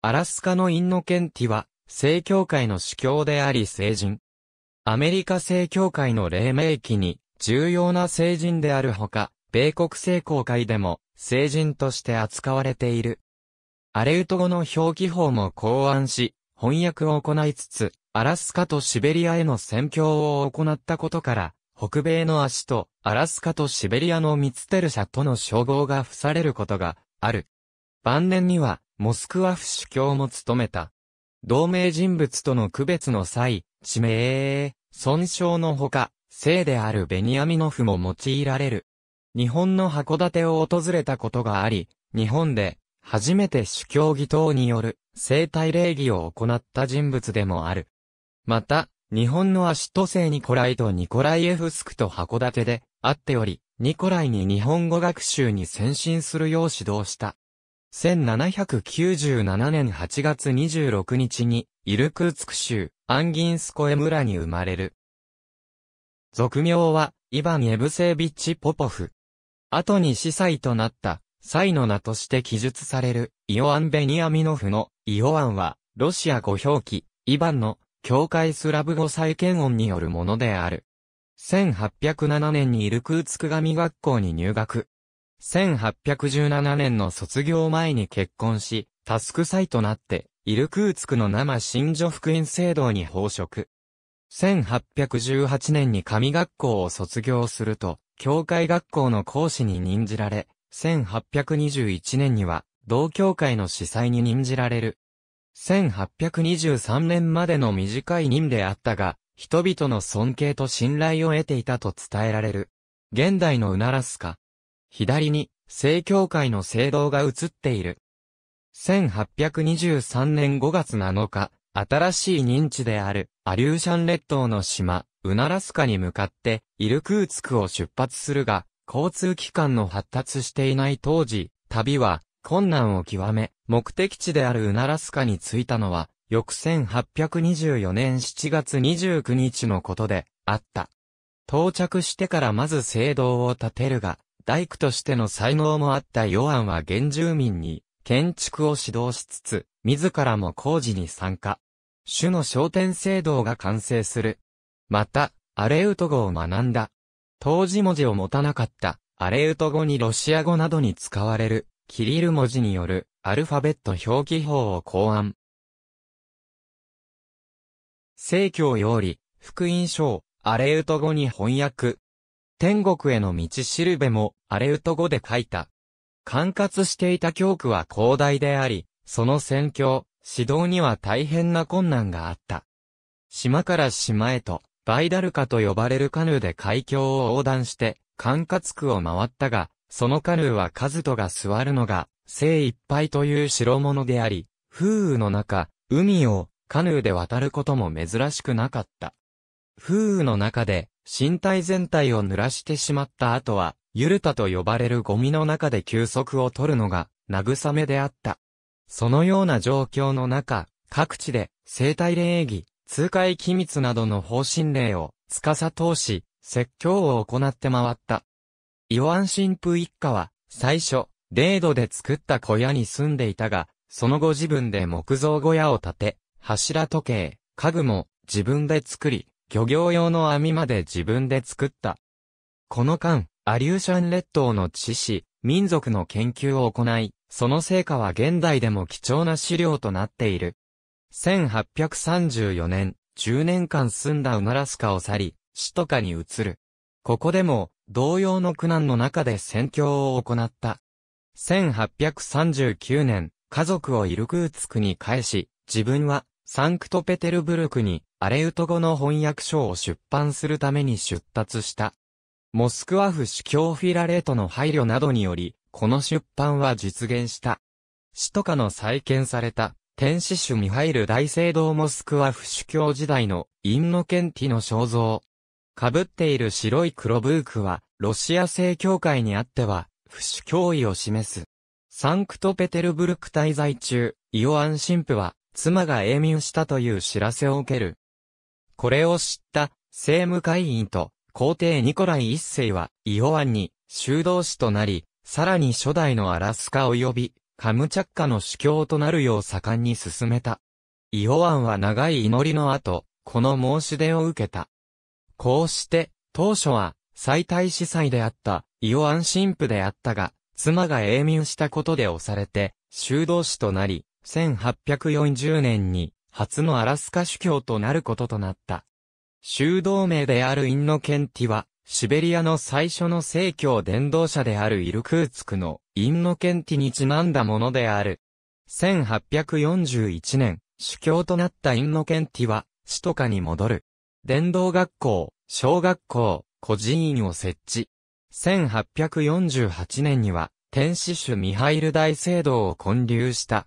アラスカのインノケンティは、正教会の主教であり聖人。アメリカ正教会の黎明期に、重要な聖人であるほか、米国聖公会でも、聖人として扱われている。アレウト語の表記法も考案し、翻訳を行いつつ、アラスカとシベリアへの宣教を行ったことから、北米の足とアラスカとシベリアのミツテル社との称号が付されることがある。晩年にはモスクワ府主教も務めた。同名人物との区別の際、地名、損傷のほか、姓であるベニヤミノフも用いられる。日本の函館を訪れたことがあり、日本で初めて主教義等による生体礼儀を行った人物でもある。また、日本のアシット聖ニコライとニコライエフスクと函館であっており、ニコライに日本語学習に先進するよう指導した。1797年8月26日に、イルクーツク州、アンギンスコエ村に生まれる。俗名は、イヴァン・エブセービッチ・ポポフ。後に司祭となった、祭の名として記述される、イオアン・ベニアミノフの、イオアンは、ロシア語表記、イヴァンの、教会スラブ語再建音によるものである。1807年にイルクーツク神学校に入学。1817年の卒業前に結婚し、タスクサイとなって、イルクーツクの生新女福音制度に報職。1818年に神学校を卒業すると、教会学校の講師に任じられ、1821年には、同教会の司祭に任じられる。1823年までの短い任であったが、人々の尊敬と信頼を得ていたと伝えられる。現代のうならすか、左に、正教会の聖堂が映っている。1823年5月7日、新しい認知である、アリューシャン列島の島、ウナラスカに向かって、イルクーツクを出発するが、交通機関の発達していない当時、旅は、困難を極め、目的地であるウナラスカに着いたのは、翌1824年7月29日のことで、あった。到着してからまず聖堂を建てるが、大工としての才能もあったヨアンは原住民に建築を指導しつつ、自らも工事に参加。主の商店制度が完成する。また、アレウト語を学んだ。当時文字を持たなかったアレウト語にロシア語などに使われるキリル文字によるアルファベット表記法を考案。正教より福音書アレウト語に翻訳、天国への道しるべも、アレウト語で書いた。管轄していた教区は広大であり、その宣教、指導には大変な困難があった。島から島へと、バイダルカと呼ばれるカヌーで海峡を横断して、管轄区を回ったが、そのカヌーはカズトが座るのが、精一杯という代物であり、風雨の中、海をカヌーで渡ることも珍しくなかった。風雨の中で、身体全体を濡らしてしまった後は、ゆるたと呼ばれるゴミの中で休息を取るのが、慰めであった。そのような状況の中、各地で、生体礼儀、通会機密などの方針令を、司通し、説教を行って回った。イオアン神父一家は、最初、ー度で作った小屋に住んでいたが、その後自分で木造小屋を建て、柱時計、家具も自分で作り、漁業用の網まで自分で作った。この間、アリューシャン列島の知識、民族の研究を行い、その成果は現代でも貴重な資料となっている。1834年、10年間住んだウマラスカを去り、死とかに移る。ここでも、同様の苦難の中で戦況を行った。1839年、家族をイルクーツクに返し、自分はサンクトペテルブルクにアレウト語の翻訳書を出版するために出立した。モスクワフ主教フィラレートの配慮などにより、この出版は実現した。使徒かの再建された天使主ミハイル大聖堂モスクワフ主教時代のインノケンティの肖像。かぶっている白い黒ブークは、ロシア正教会にあっては、不死脅威を示す。サンクトペテルブルク滞在中、イオアン神父は、妻が永眠したという知らせを受ける。これを知った、政務会員と皇帝ニコライ一世は、イオアンに修道士となり、さらに初代のアラスカ及び、カムチャッカの主教となるよう盛んに進めた。イオアンは長い祈りの後、この申し出を受けた。こうして、当初は、最大司祭であった、イオアン神父であったが、妻が永眠したことで押されて、修道士となり、1840年に初のアラスカ主教となることとなった。修道名であるインノケンティは、シベリアの最初の聖教伝道者であるイルクーツクのインノケンティにちなんだものである。1841年、主教となったインノケンティは、首都下に戻る。伝道学校、小学校、孤児院を設置。1848年には、天使主ミハイル大聖堂を建立した。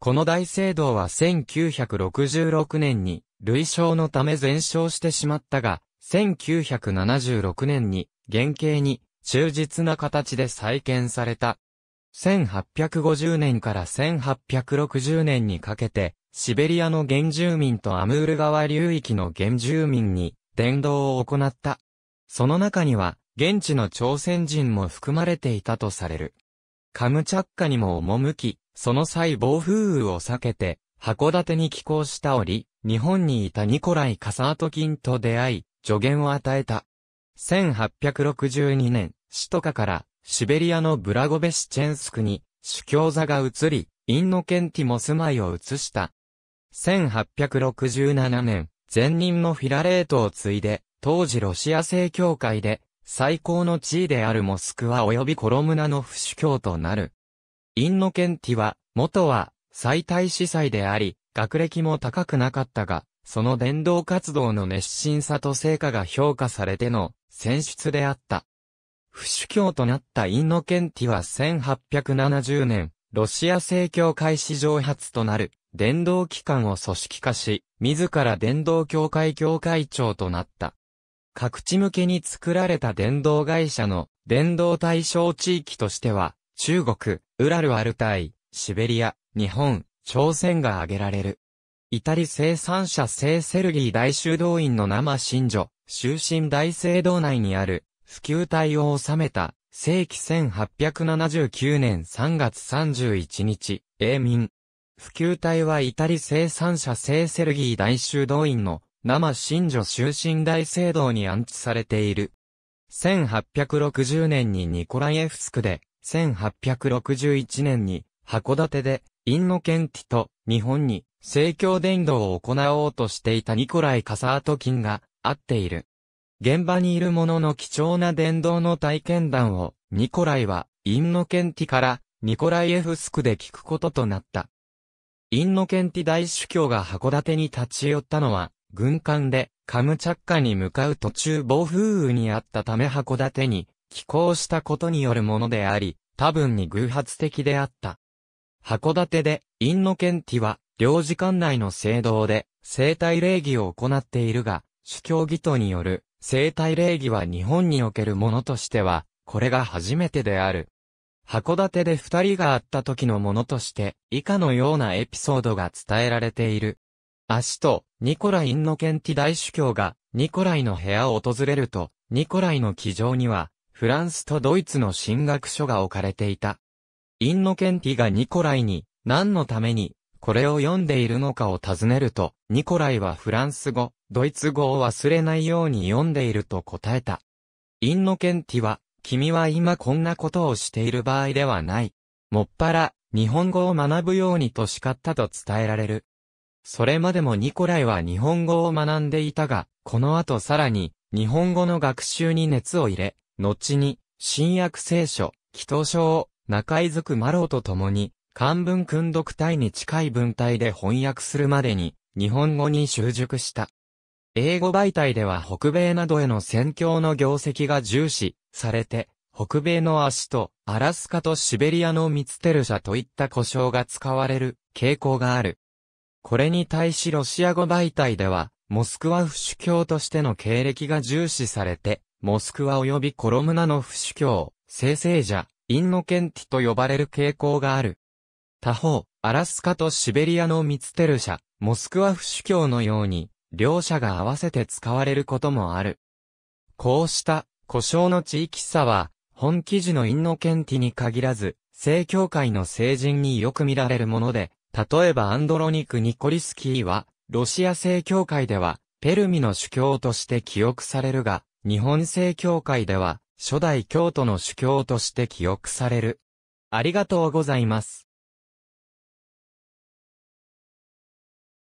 この大聖堂は1966年に、類焼のため全焼してしまったが、1976年に、原型に、忠実な形で再建された。1850年から1860年にかけて、シベリアの原住民とアムール川流域の原住民に伝道を行った。その中には、現地の朝鮮人も含まれていたとされる。カムチャッカにも赴き、その際暴風雨を避けて、函館に寄港した折、日本にいたニコライ・カサートキンと出会い、助言を与えた。1862年、シトカからシベリアのブラゴベシチェンスクに主教座が移り、インノケンティも住まいを移した。1867年、前任のフィラレートを継いで、当時ロシア正教会で最高の地位であるモスクワ及びコロムナの不主教となる。インノケンティは、元は、最大司祭であり、学歴も高くなかったが、その伝道活動の熱心さと成果が評価されての選出であった。不主教となったインノケンティは1870年、ロシア正教会史上初となる伝道機関を組織化し、自ら伝道協会協会長となった。各地向けに作られた電動会社の電動対象地域としては、中国、ウラルアルタイ、シベリア、日本、朝鮮が挙げられる。イタリ生産者聖セルギー大修道院の生信女、終身大聖堂内にある、普及体を収めた、世紀1879年3月31日、永民。普及体はイタリ生産者聖セルギー大修道院の生信女終身大聖堂に安置されている。1860年にニコライエフスクで、1861年に函館で、インノケンティと日本に聖教伝道を行おうとしていたニコライ・カサートキンが会っている。現場にいる者の貴重な伝道の体験談をニコライはインノケンティからニコライエフスクで聞くこととなった。インノケンティ大主教が函館に立ち寄ったのは軍艦でカムチャッカに向かう途中暴風雨にあったため函館に寄港したことによるものであり、多分に偶発的であった。函館で、インノケンティは、領事館内の聖堂で、生体礼儀を行っているが、主教義徒による、生体礼儀は日本におけるものとしては、これが初めてである。函館で二人が会った時のものとして、以下のようなエピソードが伝えられている。足と、ニコライインノケンティ大主教が、ニコライの部屋を訪れると、ニコライの記上には、フランスとドイツの進学書が置かれていた。インノケンティがニコライに、何のために、これを読んでいるのかを尋ねると、ニコライはフランス語、ドイツ語を忘れないように読んでいると答えた。インノケンティは、君は今こんなことをしている場合ではない。もっぱら、日本語を学ぶようにと叱ったと伝えられる。それまでもニコライは日本語を学んでいたが、この後さらに、日本語の学習に熱を入れ、後に、新約聖書、祈祷書を、中井族マローと共に、漢文訓読隊に近い文体で翻訳するまでに、日本語に習熟した。英語媒体では北米などへの宣教の業績が重視されて、北米の足とアラスカとシベリアのミツテル社といった呼称が使われる傾向がある。これに対しロシア語媒体では、モスクワ不主教としての経歴が重視されて、モスクワ及びコロムナの不主教、生成者、インノケンティと呼ばれる傾向がある。他方、アラスカとシベリアのミツテル社、モスクワ不主教のように、両者が合わせて使われることもある。こうした、故障の地域差は、本記事のインノケンティに限らず、正教会の聖人によく見られるもので、例えばアンドロニク・ニコリスキーは、ロシア正教会では、ペルミの主教として記憶されるが、日本正教会では、初代京都の主教として記憶される。ありがとうございます。